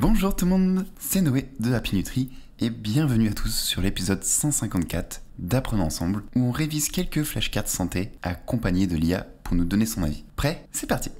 Bonjour tout le monde, c'est Noé de Happy Nutri et bienvenue à tous sur l'épisode 154 d'Apprenons ensemble où on révise quelques flashcards santé accompagnés de l'IA pour nous donner son avis. Prêt C'est parti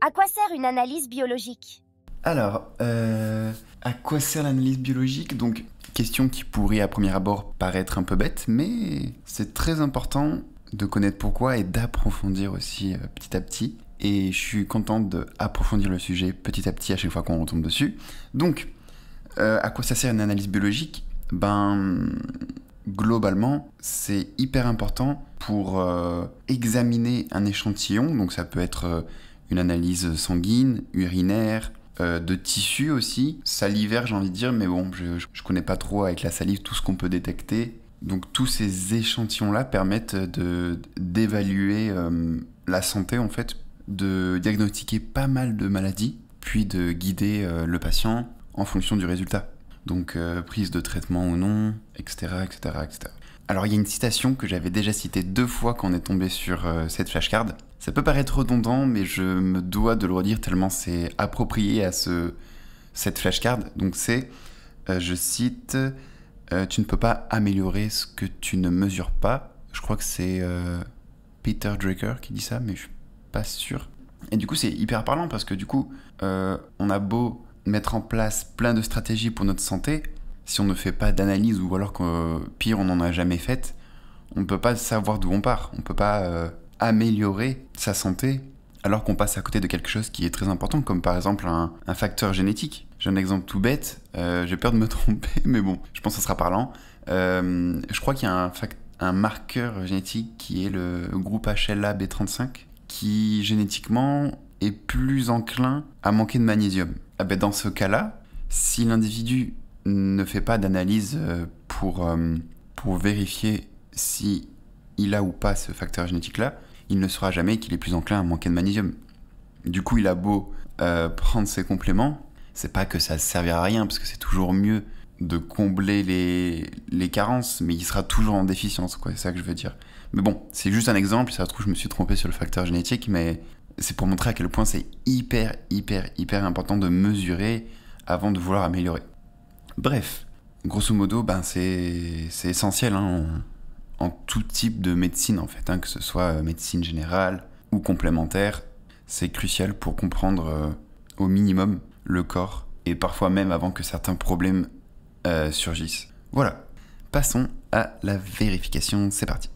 À quoi sert une analyse biologique Alors, euh, à quoi sert l'analyse biologique Donc, question qui pourrait à premier abord paraître un peu bête, mais c'est très important de connaître pourquoi et d'approfondir aussi euh, petit à petit. Et je suis contente d'approfondir le sujet petit à petit à chaque fois qu'on retombe dessus. Donc, euh, à quoi ça sert une analyse biologique Ben, globalement, c'est hyper important pour euh, examiner un échantillon. Donc, ça peut être une analyse sanguine, urinaire, de tissu aussi, salivaire, j'ai envie de dire, mais bon, je, je connais pas trop avec la salive tout ce qu'on peut détecter donc tous ces échantillons-là permettent d'évaluer euh, la santé, en fait, de diagnostiquer pas mal de maladies, puis de guider euh, le patient en fonction du résultat. Donc euh, prise de traitement ou non, etc., etc., etc. Alors il y a une citation que j'avais déjà citée deux fois quand on est tombé sur cette flashcard. Ça peut paraître redondant, mais je me dois de le redire tellement c'est approprié à ce, cette flashcard. Donc c'est, je cite... Euh, tu ne peux pas améliorer ce que tu ne mesures pas. Je crois que c'est euh, Peter Drucker qui dit ça, mais je suis pas sûr. Et du coup, c'est hyper parlant parce que du coup, euh, on a beau mettre en place plein de stratégies pour notre santé, si on ne fait pas d'analyse ou alors que pire, on n'en a jamais fait, on ne peut pas savoir d'où on part. On ne peut pas améliorer sa santé alors qu'on passe à côté de quelque chose qui est très important, comme par exemple un facteur génétique un exemple tout bête, euh, j'ai peur de me tromper, mais bon, je pense que ça sera parlant. Euh, je crois qu'il y a un, un, marqueur génétique qui est le groupe HLA B35, qui génétiquement est plus enclin à manquer de magnésium. Ah ben, dans ce cas-là, si l'individu ne fait pas d'analyse euh, pour, pour vérifier si a ou pas ce facteur génétique-là, il ne saura jamais qu'il est plus enclin à manquer de magnésium. Du coup, il a beau prendre ses compléments, c'est pas que ça servira à rien, parce que c'est toujours mieux de combler les, carences, mais il sera toujours en déficience, quoi, c'est ça que je veux dire. Mais bon, c'est juste un exemple, ça se trouve, je me suis trompé sur le facteur génétique, mais c'est pour montrer à quel point c'est hyper, hyper, hyper important de mesurer avant de vouloir améliorer. Bref, grosso modo, ben c'est essentiel hein, en, tout type de médecine, en fait, hein, que ce soit médecine générale ou complémentaire, c'est crucial pour comprendre euh, au minimum le corps, et parfois même avant que certains problèmes euh, surgissent. Voilà, passons à la vérification, c'est parti.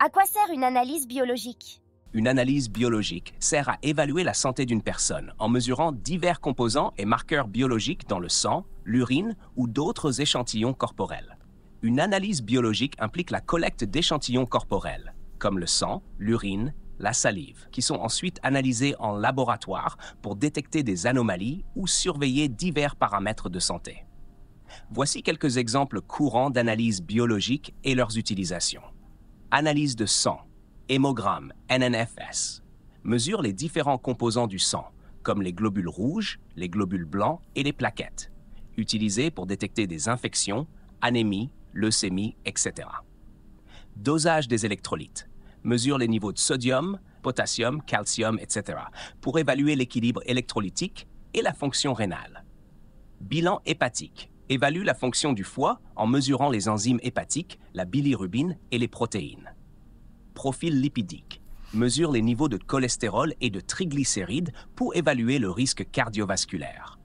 À quoi sert une analyse biologique une analyse biologique sert à évaluer la santé d'une personne en mesurant divers composants et marqueurs biologiques dans le sang, l'urine ou d'autres échantillons corporels. Une analyse biologique implique la collecte d'échantillons corporels, comme le sang, l'urine la salive, qui sont ensuite analysées en laboratoire pour détecter des anomalies ou surveiller divers paramètres de santé. Voici quelques exemples courants d'analyses biologiques et leurs utilisations. Analyse de sang, hémogramme, NNFS, mesure les différents composants du sang, comme les globules rouges, les globules blancs et les plaquettes, utilisés pour détecter des infections, anémie, leucémie, etc. Dosage des électrolytes mesure les niveaux de sodium, potassium, calcium, etc., pour évaluer l'équilibre électrolytique et la fonction rénale. Bilan hépatique évalue la fonction du foie en mesurant les enzymes hépatiques, la bilirubine et les protéines. Profil lipidique mesure les niveaux de cholestérol et de triglycérides pour évaluer le risque cardiovasculaire.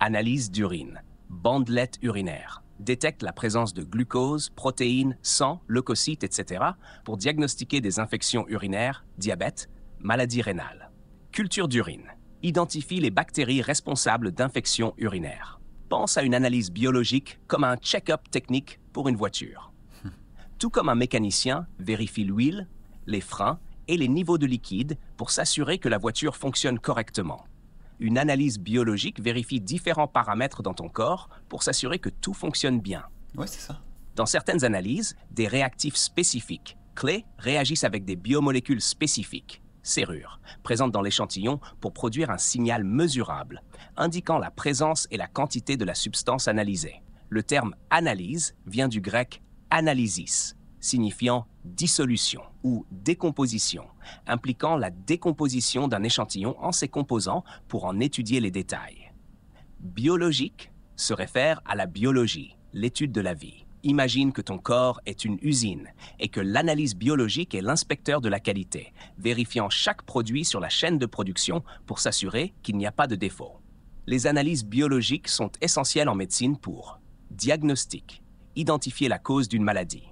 Analyse d'urine, bandelette urinaire, détecte la présence de glucose, protéines, sang, leucocytes, etc. pour diagnostiquer des infections urinaires, diabète, maladies rénales. Culture d'urine. Identifie les bactéries responsables d'infections urinaires. Pense à une analyse biologique comme à un check-up technique pour une voiture. Tout comme un mécanicien vérifie l'huile, les freins et les niveaux de liquide pour s'assurer que la voiture fonctionne correctement. Une analyse biologique vérifie différents paramètres dans ton corps pour s'assurer que tout fonctionne bien. Oui, c'est ça. Dans certaines analyses, des réactifs spécifiques, clés, réagissent avec des biomolécules spécifiques, serrures, présentes dans l'échantillon pour produire un signal mesurable, indiquant la présence et la quantité de la substance analysée. Le terme analyse vient du grec analysis, signifiant dissolution ou décomposition, impliquant la décomposition d'un échantillon en ses composants pour en étudier les détails. Biologique se réfère à la biologie, l'étude de la vie. Imagine que ton corps est une usine et que l'analyse biologique est l'inspecteur de la qualité, vérifiant chaque produit sur la chaîne de production pour s'assurer qu'il n'y a pas de défaut. Les analyses biologiques sont essentielles en médecine pour diagnostic, identifier la cause d'une maladie,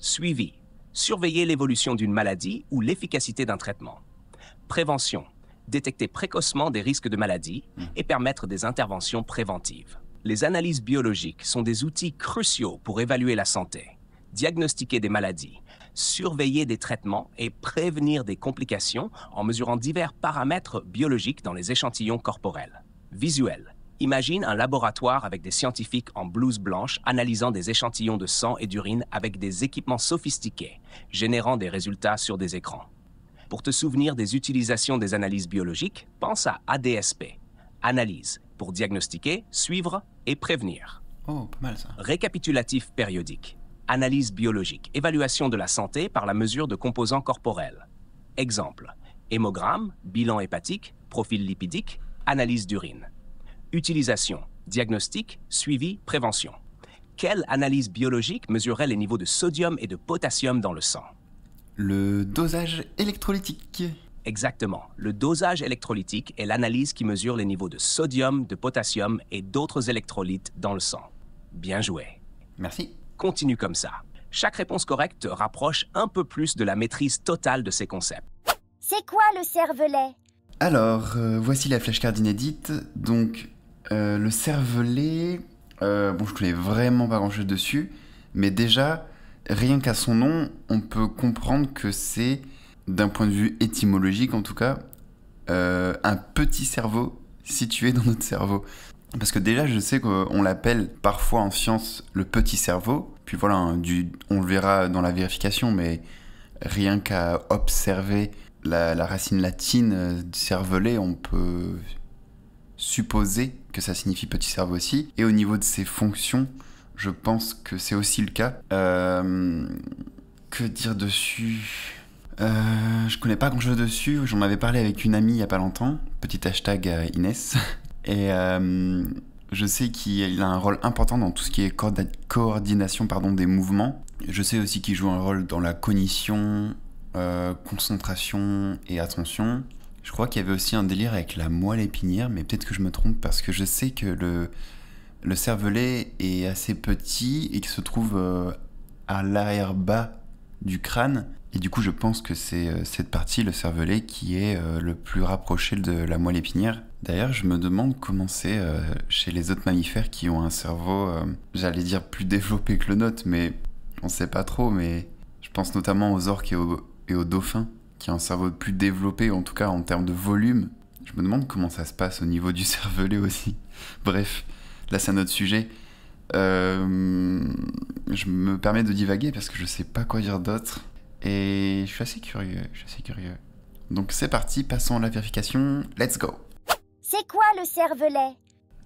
Suivi. Surveiller l'évolution d'une maladie ou l'efficacité d'un traitement. Prévention. Détecter précocement des risques de maladie hmm. et permettre des interventions préventives. Les analyses biologiques sont des outils cruciaux pour évaluer la santé, diagnostiquer des maladies, surveiller des traitements et prévenir des complications en mesurant divers paramètres biologiques dans les échantillons corporels. Visuel Imagine un laboratoire avec des scientifiques en blouse blanche analysant des échantillons de sang et d'urine avec des équipements sophistiqués, générant des résultats sur des écrans. Pour te souvenir des utilisations des analyses biologiques, pense à ADSP, analyse, pour diagnostiquer, suivre et prévenir. Oh, Récapitulatif périodique, analyse biologique, évaluation de la santé par la mesure de composants corporels. Exemple, hémogramme, bilan hépatique, profil lipidique, analyse d'urine. Utilisation, diagnostic, suivi, prévention. Quelle analyse biologique mesurerait les niveaux de sodium et de potassium dans le sang Le dosage électrolytique. Exactement. Le dosage électrolytique est l'analyse qui mesure les niveaux de sodium, de potassium et d'autres électrolytes dans le sang. Bien joué. Merci. Continue comme ça. Chaque réponse correcte rapproche un peu plus de la maîtrise totale de ces concepts. C'est quoi le cervelet Alors, euh, voici la flashcard inédite. Donc, euh, le cervelet, euh, bon, je connais vraiment pas grand dessus, mais déjà, rien qu'à son nom, on peut comprendre que c'est, d'un point de vue étymologique en tout cas, euh, un petit cerveau situé dans notre cerveau. Parce que déjà, je sais qu'on l'appelle parfois en science le petit cerveau, puis voilà, hein, on le verra dans la vérification, mais rien qu'à observer la, la, racine latine du cervelet, on peut supposer ça signifie petit cerveau aussi. Et au niveau de ses fonctions, je pense que c'est aussi le cas. Euh, que dire dessus euh, Je connais pas grand chose dessus. J'en avais parlé avec une amie il y a pas longtemps. Petit hashtag euh, Inès. Et je sais qu'il a un rôle important dans tout ce qui est coordination pardon, des mouvements. Je sais aussi qu'il joue un rôle dans la cognition, concentration et attention. Je crois qu'il y avait aussi un délire avec la moelle épinière, mais peut-être que je me trompe parce que je sais que le, le cervelet est assez petit et qu'il se trouve euh, à l'arrière bas du crâne. Et du coup, je pense que c'est euh, cette partie, le cervelet, qui est euh, le plus rapproché de la moelle épinière. D'ailleurs, je me demande comment c'est chez les autres mammifères qui ont un cerveau, j'allais dire plus développé que le nôtre, mais on sait pas trop. Mais je pense notamment aux orques et aux dauphins qui a un cerveau plus développé, en tout cas en termes de volume. Je me demande comment ça se passe au niveau du cervelet aussi. Bref, là c'est un autre sujet. Euh, je me permets de divaguer parce que je sais pas quoi dire d'autre. Et je suis assez curieux, je suis assez curieux. Donc c'est parti, passons à la vérification. Let's go C'est quoi le cervelet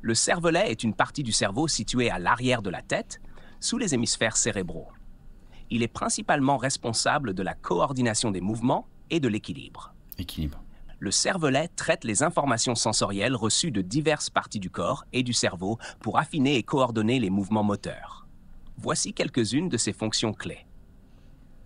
Le cervelet est une partie du cerveau située à l'arrière de la tête, sous les hémisphères cérébraux. Il est principalement responsable de la coordination des mouvements et de l'équilibre. Équilibre. Le cervelet traite les informations sensorielles reçues de diverses parties du corps et du cerveau pour affiner et coordonner les mouvements moteurs. Voici quelques-unes de ses fonctions clés.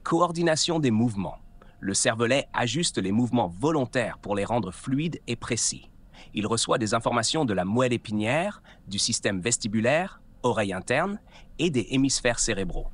Coordination des mouvements. Le cervelet ajuste les mouvements volontaires pour les rendre fluides et précis. Il reçoit des informations de la moelle épinière, du système vestibulaire, oreille interne et des hémisphères cérébraux.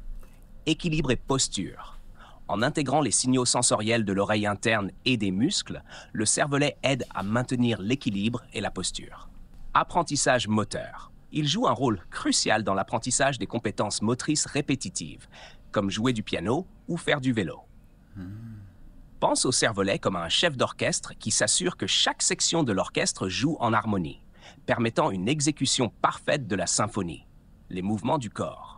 Équilibre et posture. En intégrant les signaux sensoriels de l'oreille interne et des muscles, le cervelet aide à maintenir l'équilibre et la posture. Apprentissage moteur. Il joue un rôle crucial dans l'apprentissage des compétences motrices répétitives, comme jouer du piano ou faire du vélo. Hmm. Pense au cervelet comme à un chef d'orchestre qui s'assure que chaque section de l'orchestre joue en harmonie, permettant une exécution parfaite de la symphonie. Les mouvements du corps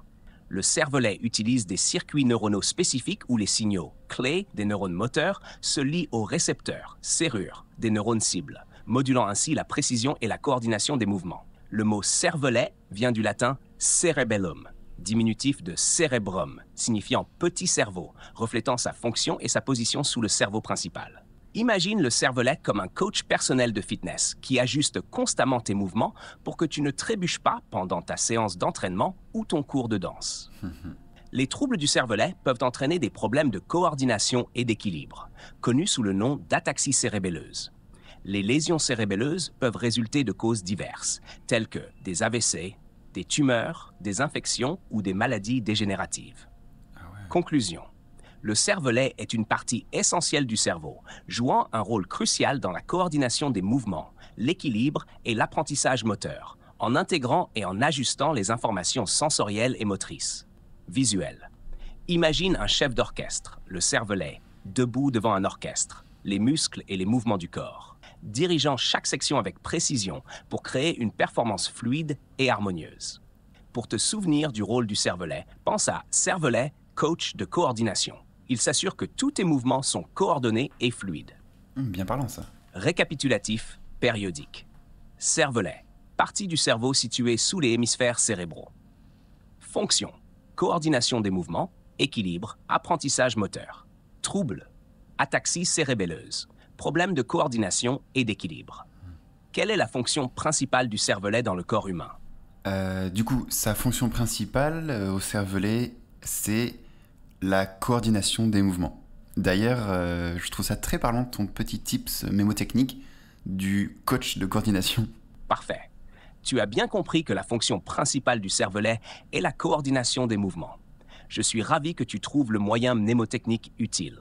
le cervelet utilise des circuits neuronaux spécifiques où les signaux clés des neurones moteurs se lient aux récepteurs, serrures, des neurones cibles, modulant ainsi la précision et la coordination des mouvements. Le mot cervelet vient du latin cerebellum, diminutif de cerebrum, signifiant petit cerveau, reflétant sa fonction et sa position sous le cerveau principal. Imagine le cervelet comme un coach personnel de fitness qui ajuste constamment tes mouvements pour que tu ne trébuches pas pendant ta séance d'entraînement ou ton cours de danse. Les troubles du cervelet peuvent entraîner des problèmes de coordination et d'équilibre, connus sous le nom d'ataxie cérébelleuse. Les lésions cérébelleuses peuvent résulter de causes diverses, telles que des AVC, des tumeurs, des infections ou des maladies dégénératives. Ah Conclusion. Le cervelet est une partie essentielle du cerveau, jouant un rôle crucial dans la coordination des mouvements, l'équilibre et l'apprentissage moteur, en intégrant et en ajustant les informations sensorielles et motrices. Visuel. Imagine un chef d'orchestre, le cervelet, debout devant un orchestre, les muscles et les mouvements du corps, dirigeant chaque section avec précision pour créer une performance fluide et harmonieuse. Pour te souvenir du rôle du cervelet, pense à Cervelet, coach de coordination il s'assure que tous tes mouvements sont coordonnés et fluides. Hmm, bien parlant ça. Récapitulatif périodique. Cervelet. Partie du cerveau située sous les hémisphères cérébraux. Fonction. Coordination des mouvements, équilibre, apprentissage moteur. Trouble. Ataxie cérébelleuse. Problème de coordination et d'équilibre. Quelle est la fonction principale du cervelet dans le corps humain euh, Du coup, sa fonction principale euh, au cervelet, c'est la coordination des mouvements. D'ailleurs, euh, je trouve ça très parlant ton petit tips mémotechnique du coach de coordination. Parfait. Tu as bien compris que la fonction principale du cervelet est la coordination des mouvements. Je suis ravi que tu trouves le moyen mnémotechnique utile.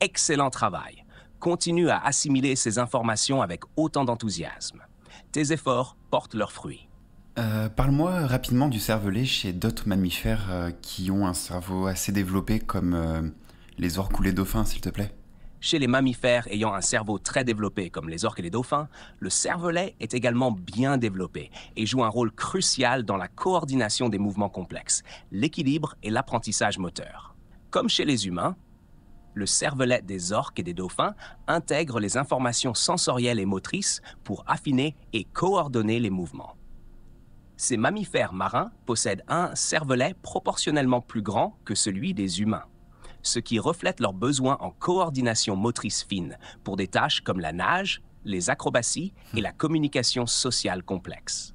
Excellent travail. Continue à assimiler ces informations avec autant d'enthousiasme. Tes efforts portent leurs fruits. Euh, parle-moi rapidement du cervelet chez d'autres mammifères euh, qui ont un cerveau assez développé, comme euh, les orques ou les dauphins, s'il te plaît. Chez les mammifères ayant un cerveau très développé, comme les orques et les dauphins, le cervelet est également bien développé et joue un rôle crucial dans la coordination des mouvements complexes, l'équilibre et l'apprentissage moteur. Comme chez les humains, le cervelet des orques et des dauphins intègre les informations sensorielles et motrices pour affiner et coordonner les mouvements ces mammifères marins possèdent un cervelet proportionnellement plus grand que celui des humains, ce qui reflète leurs besoins en coordination motrice fine pour des tâches comme la nage, les acrobaties et la communication sociale complexe.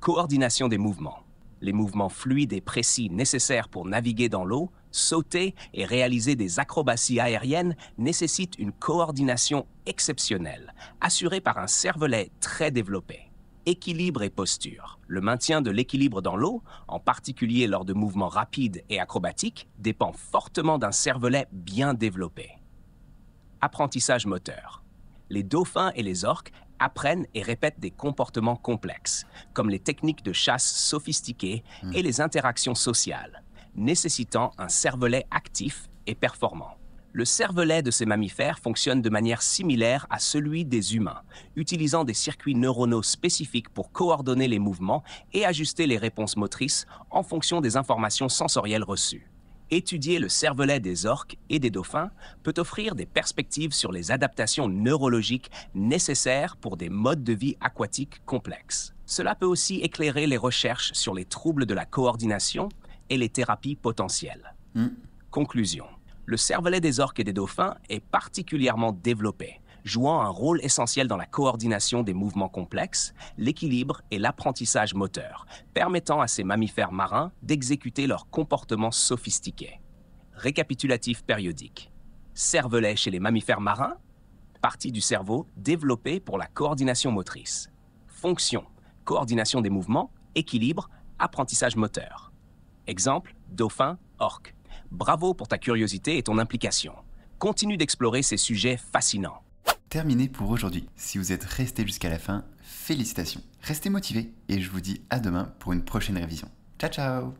Coordination des mouvements. Les mouvements fluides et précis nécessaires pour naviguer dans l'eau, sauter et réaliser des acrobaties aériennes nécessitent une coordination exceptionnelle, assurée par un cervelet très développé équilibre et posture. Le maintien de l'équilibre dans l'eau, en particulier lors de mouvements rapides et acrobatiques, dépend fortement d'un cervelet bien développé. Apprentissage moteur. Les dauphins et les orques apprennent et répètent des comportements complexes, comme les techniques de chasse sophistiquées et hmm. les interactions sociales, nécessitant un cervelet actif et performant. Le cervelet de ces mammifères fonctionne de manière similaire à celui des humains, utilisant des circuits neuronaux spécifiques pour coordonner les mouvements et ajuster les réponses motrices en fonction des informations sensorielles reçues. Étudier le cervelet des orques et des dauphins peut offrir des perspectives sur les adaptations neurologiques nécessaires pour des modes de vie aquatiques complexes. Cela peut aussi éclairer les recherches sur les troubles de la coordination et les thérapies potentielles. Hmm. Conclusion le cervelet des orques et des dauphins est particulièrement développé, jouant un rôle essentiel dans la coordination des mouvements complexes, l'équilibre et l'apprentissage moteur, permettant à ces mammifères marins d'exécuter leurs comportements sophistiqués. Récapitulatif périodique. Cervelet chez les mammifères marins, partie du cerveau développée pour la coordination motrice. Fonction, coordination des mouvements, équilibre, apprentissage moteur. Exemple, dauphin, orque. Bravo pour ta curiosité et ton implication. Continue d'explorer ces sujets fascinants. Terminé pour aujourd'hui. Si vous êtes resté jusqu'à la fin, félicitations. Restez motivés et je vous dis à demain pour une prochaine révision. Ciao ciao